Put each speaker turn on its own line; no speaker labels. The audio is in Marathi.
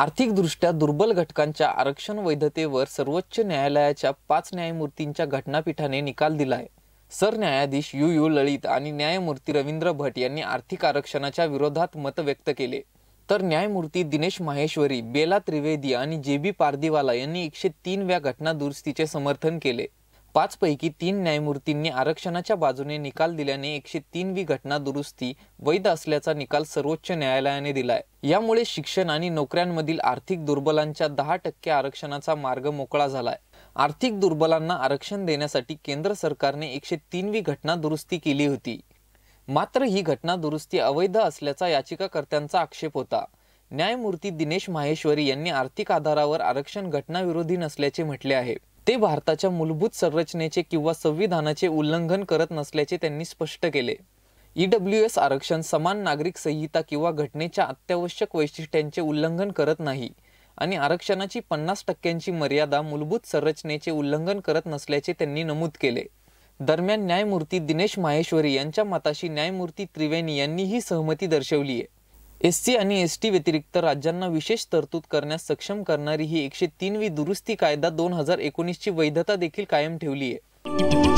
आर्थिकदृष्ट्या दुर्बल घटकांच्या आरक्षण वैधतेवर सर्वोच्च न्यायालयाच्या पाच न्यायमूर्तींच्या घटनापीठाने निकाल दिला आहे सरन्यायाधीश यू यू ललित आणि न्यायमूर्ती रवींद्र भट यांनी आर्थिक आरक्षणाच्या विरोधात मत व्यक्त केले तर न्यायमूर्ती दिनेश माहेश्वरी बेला त्रिवेदी आणि जे बी पारदीवाला यांनी एकशे तीन व्या घटना दुरुस्तीचे समर्थन केले पाचपैकी तीन न्यायमूर्तींनी आरक्षणाच्या बाजूने निकाल दिल्याने एकशे तीन वी घटना दुरुस्ती वैध असल्याचा निकाल सर्वोच्च न्यायालयाने दिलाय यामुळे शिक्षण आणि नोकऱ्यांमधील आर्थिक दुर्बलांच्या दहा टक्के आरक्षणाचा मार्ग मोकळा झालाय आर्थिक दुर्बलांना आरक्षण देण्यासाठी केंद्र सरकारने एकशे तीन वी घटना दुरुस्ती केली होती मात्र ही घटना दुरुस्ती अवैध असल्याचा याचिकाकर्त्यांचा आक्षेप होता न्यायमूर्ती दिनेश माहेश्वरी यांनी आर्थिक आधारावर आरक्षण घटनाविरोधी नसल्याचे म्हटले आहे ते भारताच्या मूलभूत संरचनेचे किंवा संविधानाचे उल्लंघन करत नसल्याचे त्यांनी स्पष्ट केले डब्ल्यू e एस आरक्षण समान नागरिक संहिता किंवा घटनेच्या अत्यावश्यक वैशिष्ट्यांचे उल्लंघन करत नाही आणि आरक्षणाची पन्नास टक्क्यांची मर्यादा मूलभूत संरचनेचे उल्लंघन करत नसल्याचे त्यांनी नमूद केले दरम्यान न्यायमूर्ती दिनेश माहेश्वरी यांच्या मताशी न्यायमूर्ती त्रिवेणी यांनीही सहमती दर्शवली आहे एस सी आणि एस टी व्यतिरिक्त राज्यांना विशेष तरतूद करण्यास सक्षम करणारी ही एकशे तीनवी दुरुस्ती कायदा दोन हजार एकोणीसची वैधता देखील कायम ठेवली आहे